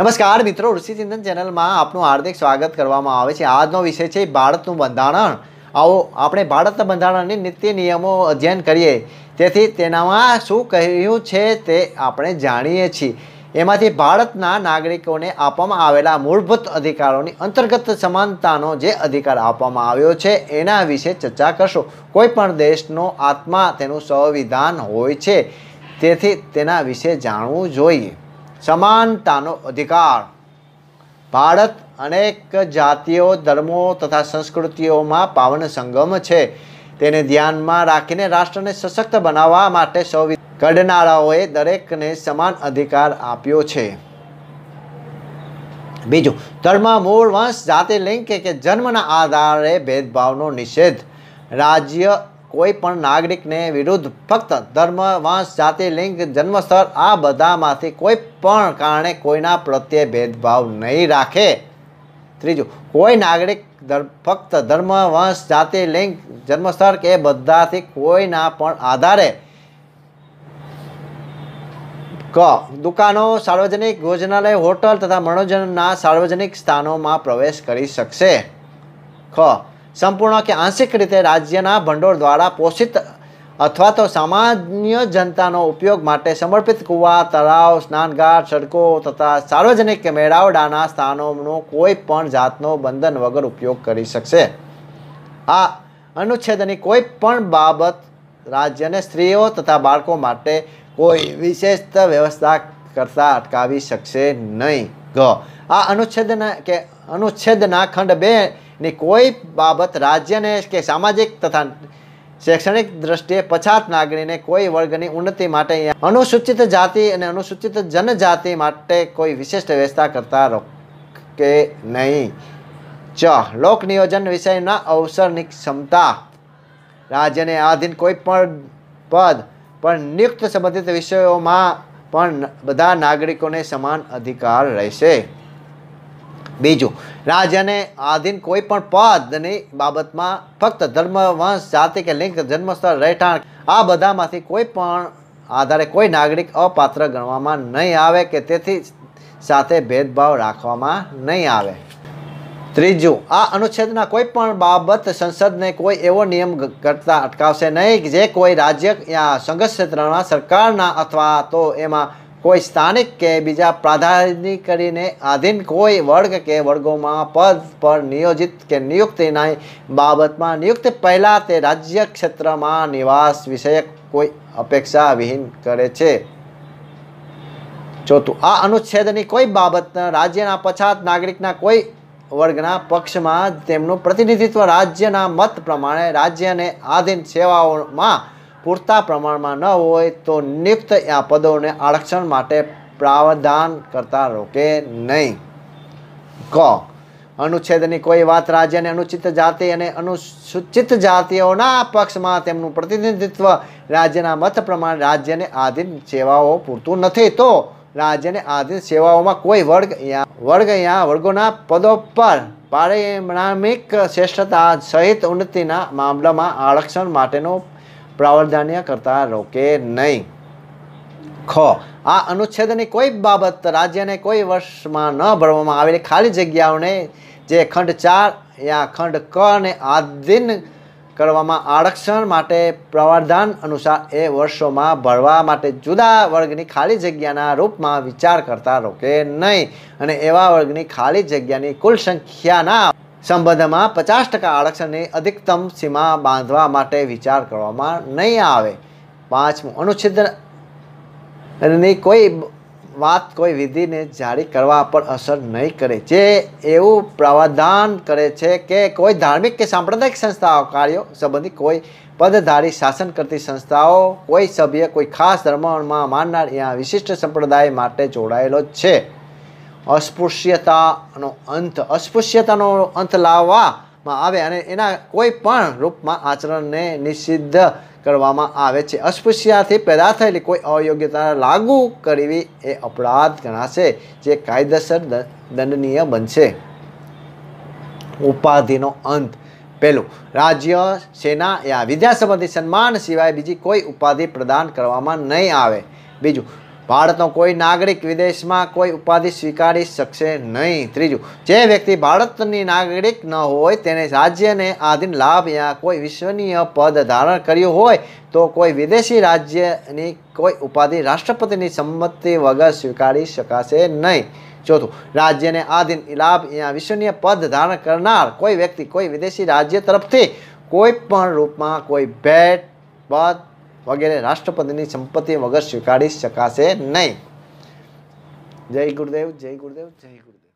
નમસ્કાર મિત્રો ઋષિચિંતન ચેનલમાં આપનું હાર્દિક સ્વાગત કરવામાં આવે છે આજનો વિષય છે ભારતનું બંધારણ આવો આપણે ભારતના બંધારણની નીતિ નિયમો અધ્યયન કરીએ તેથી તેનામાં શું કહ્યું છે તે આપણે જાણીએ છીએ એમાંથી ભારતના નાગરિકોને આપવામાં આવેલા મૂળભૂત અધિકારોની અંતર્ગત સમાનતાનો જે અધિકાર આપવામાં આવ્યો છે એના વિશે ચર્ચા કરશો કોઈ પણ દેશનો આત્મા તેનું સંવિધાન હોય છે તેથી તેના વિશે જાણવું જોઈએ સમાનતાનો અધિકાર ભારત અનેક જાતિઓ ધર્મો તથા સંસ્કૃતિઓમાં પાવન સંગમ છે તેને ધ્યાનમાં રાખીને રાષ્ટ્રને સશક્ત બનાવવા માટે સૌ ઘડનારાઓએ દરેકને સમાન અધિકાર આપ્યો છે બીજું ધર્મ મૂળ વંશ જાતિ લિંગ કે જન્મના આધારે ભેદભાવનો નિષેધ રાજ્ય કોઈ પણ નાગરિકને વિરુદ્ધ ફક્ત ધર્મ વંશ જાતિ લિંગ જન્મસ્થળ આ બધામાંથી કોઈ પણ કારણે કોઈના પ્રત્યે ભેદભાવ નહીં રાખે ત્રીજું કોઈ નાગરિક ફક્ત ધર્મ વંશ જાતિ લિંગ જન્મસ્થળ કે બધાથી કોઈના પણ આધારે ક દુકાનો સાર્વજનિક ભોજનાલય હોટલ તથા મનોરંજનના સાર્વજનિક સ્થાનોમાં પ્રવેશ કરી શકશે ખ સંપૂર્ણ કે આંશિક રીતે રાજ્યના ભંડોળ દ્વારા પોષિત અથવા તો સામાન્ય જનતાનો ઉપયોગ માટે સમર્પિત કૂવા તળાવ સ્નાનઘાટ સડકો તથા સાર્વજનિક કે મેળાવડાના સ્થાનોનો કોઈ પણ જાતનો બંધન વગર ઉપયોગ કરી શકશે આ અનુચ્છેદની કોઈ પણ બાબત રાજ્યને સ્ત્રીઓ તથા બાળકો માટે કોઈ વિશેષ વ્યવસ્થા કરતા અટકાવી શકશે નહીં ગ આ અનુચ્છેદના કે અનુચ્છેદના ખંડ બેની કોઈ બાબત રાજ્યને કે સામાજિક તથા શૈક્ષણિક દ્રષ્ટિએ પછાત નાગરિકને કોઈ વર્ગની ઉન્નતિ માટે અનુસૂચિત જાતિ અને અનુસૂચિત જનજાતિ માટે કોઈ વિશિષ્ટ વ્યવસ્થા કરતા રોકે નહીં ચ લોક નિયોજન વિષયના અવસરની ક્ષમતા રાજ્યને આધીન કોઈ પણ પદ પર નિયુક્ત સંબંધિત વિષયોમાં પણ બધા નાગરિકોને સમાન અધિકાર રહેશે બીજું રાજ્યને આધીન કોઈ પણ પદની બાબતમાં ફક્ત ધર્મ વંશ જાતિ કે લિંગ જન્મસ્થળ રહેઠાણ આ બધામાંથી કોઈ પણ આધારે કોઈ નાગરિક અપાત્ર ગણવામાં નહીં આવે કે તેથી સાથે ભેદભાવ રાખવામાં નહીં આવે ત્રીજું આ અનુચ્છેદના કોઈ પણ બાબત સંસદને કોઈ એવો નિયમ કરતા અટકાવશે નહીં જે કોઈ રાજ્ય યા સંઘ ક્ષેત્રના સરકારના અથવા તો એમાં કોઈ સ્થાનિક કે બીજા પ્રાધાન્ય કરીને આધીન કોઈ વર્ગ કે વર્ગોમાં પદ પર નિયોજિત કે નિયુક્તિના બાબતમાં નિયુક્ત પહેલાં તે રાજ્ય ક્ષેત્રમાં નિવાસ વિષયક કોઈ અપેક્ષા વિહીન કરે છે ચોથું આ અનુચ્છેદની કોઈ બાબત રાજ્યના પછાત નાગરિકના કોઈ વર્ગના પક્ષમાં તેમનું પ્રતિનિધિત્વ રાજ્યના મત પ્રમાણે રાજ્યને આધીન સેવાઓમાં પૂરતા પ્રમાણમાં ન હોય તો નિપ્ત આ પદોને આરક્ષણ માટે પ્રાવધાન કરતા રોકે નહીં ક અનુચ્છેદની કોઈ વાત રાજ્યને અનુચિત જાતિ અને અનુસૂચિત જાતિઓના પક્ષમાં તેમનું પ્રતિનિધિત્વ રાજ્યના મત પ્રમાણે રાજ્યને આધીન સેવાઓ પૂરતું નથી તો રાજ્યને આધીન સેવાઓમાં કોઈ વર્ગ વર્ગ યા વર્ગોના પદો પર પારિણામિક શ્રેષ્ઠતા સહિત ઉન્નતિના મામલામાં આરક્ષણ માટેનો પ્રાવધાન્ય કરતા રોકે નહીં ખ આ અનુચ્છેદની કોઈ બાબત રાજ્યને કોઈ વર્ષમાં ન ભરવામાં આવેલી ખાલી જગ્યાઓને જે ખંડ ચાર યા ખંડ ક ને આધીન કરવામાં આરક્ષણ માટે પ્રાવધાન અનુસાર એ વર્ષોમાં ભરવા માટે જુદા વર્ગની ખાલી જગ્યાના રૂપમાં વિચાર કરતા રોકે નહીં અને એવા વર્ગની ખાલી જગ્યાની કુલ સંખ્યાના સંબંધમાં પચાસ ટકા આરક્ષણની અધિકતમ સીમા બાંધવા માટે વિચાર કરવામાં નહીં આવે પાંચમું અનુચ્છેદની કોઈ વાત કોઈ વિધિને જારી કરવા પર અસર નહીં કરે જે એવું પ્રાવધાન કરે છે કે કોઈ ધાર્મિક કે સાંપ્રદાયિક સંસ્થાઓ કાર્યો સંબંધી કોઈ પદધારી શાસન કરતી સંસ્થાઓ કોઈ સભ્ય કોઈ ખાસ ધર્મમાં માનનાર યા વિશિષ્ટ સંપ્રદાય માટે જોડાયેલો છે અસ્પૃશ્યતાનો અંત અસ્પૃશ્યતાનો અંત લાવવામાં આવે અને એના કોઈ પણ રૂપમાં આચરણને નિષિદ્ધ કરવામાં આવે છે અસ્પૃશ્યથી પેદા થયેલી કોઈ અયોગ્યતા લાગુ કરવી એ અપરાધ ગણાશે જે કાયદેસર દંડનીય બનશે ઉપાધિનો અંત પહેલું રાજ્ય સેના યા વિદ્યા સંબંધી સન્માન સિવાય બીજી કોઈ ઉપાધિ પ્રદાન કરવામાં નહીં આવે બીજું ભારતનો કોઈ નાગરિક વિદેશમાં કોઈ ઉપાધિ સ્વીકારી શકશે નહીં ત્રીજું જે વ્યક્તિ ભારતની નાગરિક ન હોય તેને રાજ્યને આધીન લાભ યા કોઈ વિશ્વનીય પદ ધારણ કર્યું હોય તો કોઈ વિદેશી રાજ્યની કોઈ ઉપાધિ રાષ્ટ્રપતિની સંમતિ વગર સ્વીકારી શકાશે નહીં ચોથું રાજ્યને આધીન લાભ યા વિશ્વનીય પદ ધારણ કરનાર કોઈ વ્યક્તિ કોઈ વિદેશી રાજ્ય તરફથી કોઈ પણ રૂપમાં કોઈ ભેટ પદ વગેરે રાષ્ટ્રપતિની સંપત્તિ વગર સ્વીકારી શકાશે નહીં જય ગુરુદેવ જય ગુરુદેવ જય ગુરુદેવ